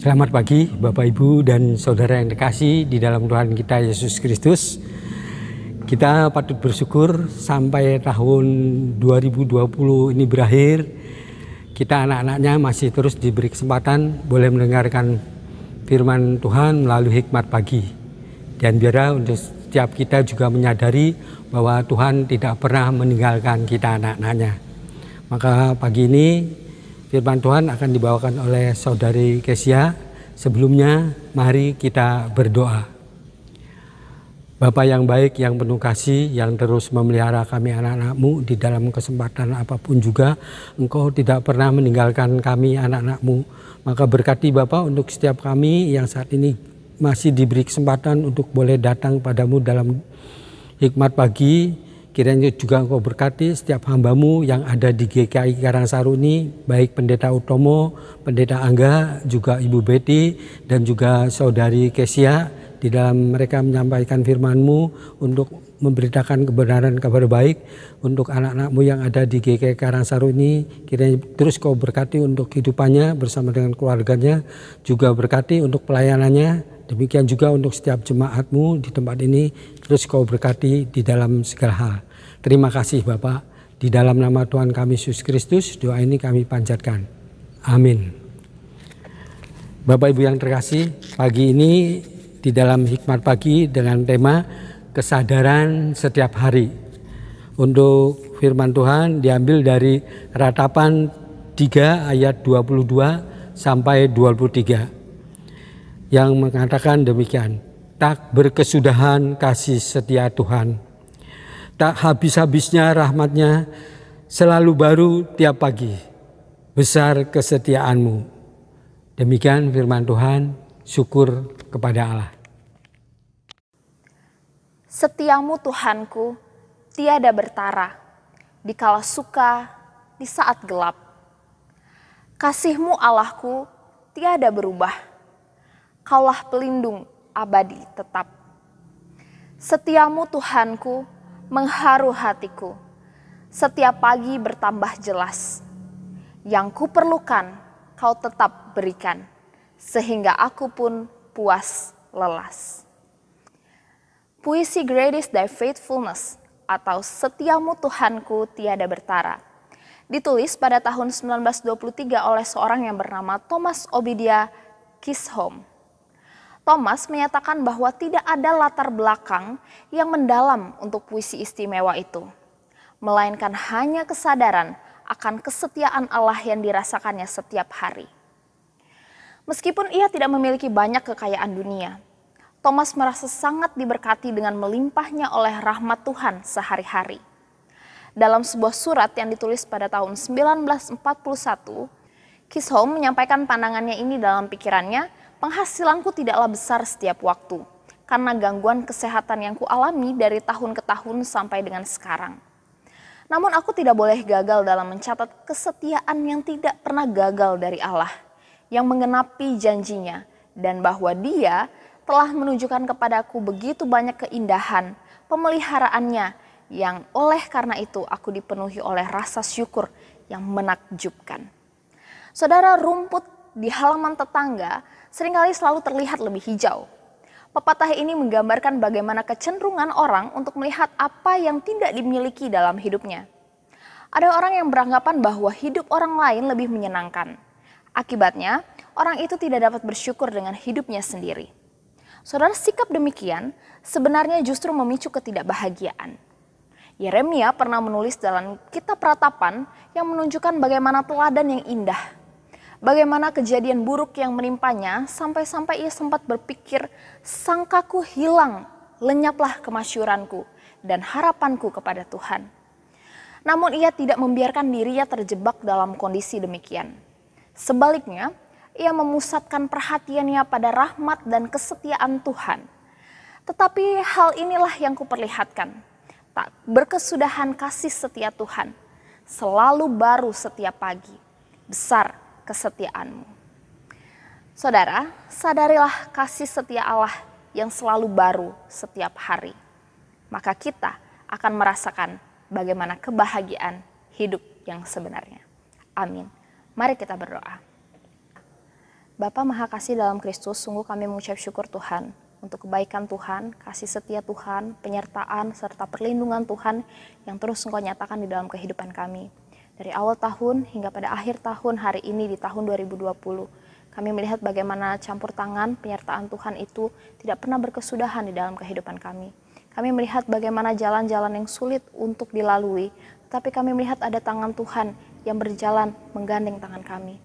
Selamat pagi Bapak Ibu dan Saudara yang dikasih di dalam Tuhan kita Yesus Kristus. Kita patut bersyukur sampai tahun 2020 ini berakhir. Kita anak-anaknya masih terus diberi kesempatan boleh mendengarkan firman Tuhan melalui hikmat pagi. Dan biarlah untuk setiap kita juga menyadari bahwa Tuhan tidak pernah meninggalkan kita anak-anaknya. Maka pagi ini Firman Tuhan akan dibawakan oleh saudari Kesia. Sebelumnya, mari kita berdoa. Bapak yang baik, yang penuh kasih, yang terus memelihara kami anak-anakmu di dalam kesempatan apapun juga. Engkau tidak pernah meninggalkan kami anak-anakmu. Maka berkati Bapak untuk setiap kami yang saat ini masih diberi kesempatan untuk boleh datang padamu dalam hikmat pagi Kiranya juga engkau berkati setiap hambamu yang ada di GKI Karangsaru baik Pendeta Utomo, Pendeta Angga, juga Ibu Betty, dan juga Saudari Kesia, di dalam mereka menyampaikan firmanMu untuk memberitakan kebenaran kabar baik untuk anak-anakmu yang ada di GK Karangsaru ini kiranya terus kau berkati untuk kehidupannya bersama dengan keluarganya juga berkati untuk pelayanannya Demikian juga untuk setiap jemaatmu di tempat ini, terus kau berkati di dalam segala hal. Terima kasih Bapak. Di dalam nama Tuhan kami Yesus Kristus, doa ini kami panjatkan. Amin. Bapak Ibu yang terkasih, pagi ini di dalam hikmat pagi dengan tema kesadaran setiap hari. Untuk firman Tuhan diambil dari ratapan 3 ayat 22 sampai 23 yang mengatakan demikian. Tak berkesudahan kasih setia Tuhan tak habis-habisnya rahmatnya selalu baru tiap pagi. Besar kesetiaanmu. Demikian firman Tuhan, syukur kepada Allah. Setiamu Tuhanku, tiada bertara, di kala suka, di saat gelap. Kasihmu Allahku, tiada berubah. Kaulah pelindung abadi tetap. Setiamu Tuhanku, mengharu hatiku. Setiap pagi bertambah jelas. Yang kuperlukan kau tetap berikan, sehingga aku pun puas lelas. Puisi Greatest Thy Faithfulness atau Setiamu Tuhanku Tiada Bertara ditulis pada tahun 1923 oleh seorang yang bernama Thomas Obidia Kishom. Thomas menyatakan bahwa tidak ada latar belakang yang mendalam untuk puisi istimewa itu, melainkan hanya kesadaran akan kesetiaan Allah yang dirasakannya setiap hari. Meskipun ia tidak memiliki banyak kekayaan dunia, Thomas merasa sangat diberkati dengan melimpahnya oleh rahmat Tuhan sehari-hari. Dalam sebuah surat yang ditulis pada tahun 1941, Kisholm menyampaikan pandangannya ini dalam pikirannya Penghasilanku tidaklah besar setiap waktu, karena gangguan kesehatan yang kualami dari tahun ke tahun sampai dengan sekarang. Namun aku tidak boleh gagal dalam mencatat kesetiaan yang tidak pernah gagal dari Allah, yang mengenapi janjinya, dan bahwa dia telah menunjukkan kepadaku begitu banyak keindahan, pemeliharaannya, yang oleh karena itu aku dipenuhi oleh rasa syukur yang menakjubkan. Saudara rumput di halaman tetangga seringkali selalu terlihat lebih hijau. Pepatah ini menggambarkan bagaimana kecenderungan orang untuk melihat apa yang tidak dimiliki dalam hidupnya. Ada orang yang beranggapan bahwa hidup orang lain lebih menyenangkan. Akibatnya, orang itu tidak dapat bersyukur dengan hidupnya sendiri. Saudara, sikap demikian sebenarnya justru memicu ketidakbahagiaan. Yeremia pernah menulis dalam kitab Ratapan yang menunjukkan bagaimana teladan yang indah Bagaimana kejadian buruk yang menimpanya sampai-sampai ia sempat berpikir, sangkaku hilang, lenyaplah kemasyuranku dan harapanku kepada Tuhan. Namun ia tidak membiarkan dirinya terjebak dalam kondisi demikian. Sebaliknya, ia memusatkan perhatiannya pada rahmat dan kesetiaan Tuhan. Tetapi hal inilah yang kuperlihatkan, tak berkesudahan kasih setia Tuhan, selalu baru setiap pagi, besar kesetiaanmu. Saudara, sadarilah kasih setia Allah yang selalu baru setiap hari. Maka kita akan merasakan bagaimana kebahagiaan hidup yang sebenarnya. Amin. Mari kita berdoa. Bapa Maha Kasih dalam Kristus, sungguh kami mengucap syukur Tuhan untuk kebaikan Tuhan, kasih setia Tuhan, penyertaan, serta perlindungan Tuhan yang terus Engkau nyatakan di dalam kehidupan kami. Dari awal tahun hingga pada akhir tahun hari ini di tahun 2020, kami melihat bagaimana campur tangan penyertaan Tuhan itu tidak pernah berkesudahan di dalam kehidupan kami. Kami melihat bagaimana jalan-jalan yang sulit untuk dilalui, tetapi kami melihat ada tangan Tuhan yang berjalan menggandeng tangan kami.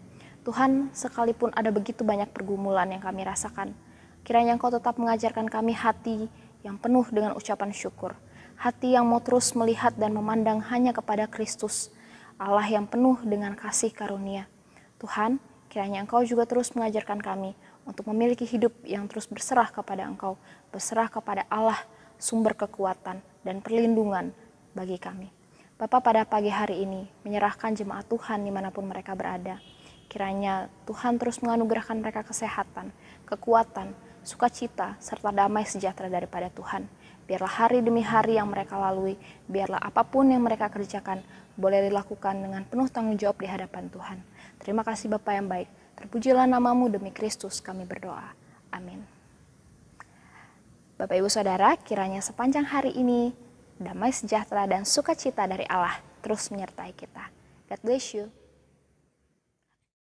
Tuhan, sekalipun ada begitu banyak pergumulan yang kami rasakan, kiranya Engkau tetap mengajarkan kami hati yang penuh dengan ucapan syukur, hati yang mau terus melihat dan memandang hanya kepada Kristus, Allah yang penuh dengan kasih karunia. Tuhan, kiranya Engkau juga terus mengajarkan kami untuk memiliki hidup yang terus berserah kepada Engkau, berserah kepada Allah, sumber kekuatan dan perlindungan bagi kami. Bapak pada pagi hari ini menyerahkan jemaat Tuhan dimanapun mereka berada. Kiranya Tuhan terus menganugerahkan mereka kesehatan, kekuatan, sukacita, serta damai sejahtera daripada Tuhan. Biarlah hari demi hari yang mereka lalui, biarlah apapun yang mereka kerjakan, boleh dilakukan dengan penuh tanggung jawab di hadapan Tuhan. Terima kasih Bapak yang baik, terpujilah namamu demi Kristus kami berdoa. Amin. Bapak Ibu Saudara, kiranya sepanjang hari ini, damai sejahtera dan sukacita dari Allah terus menyertai kita. God bless you.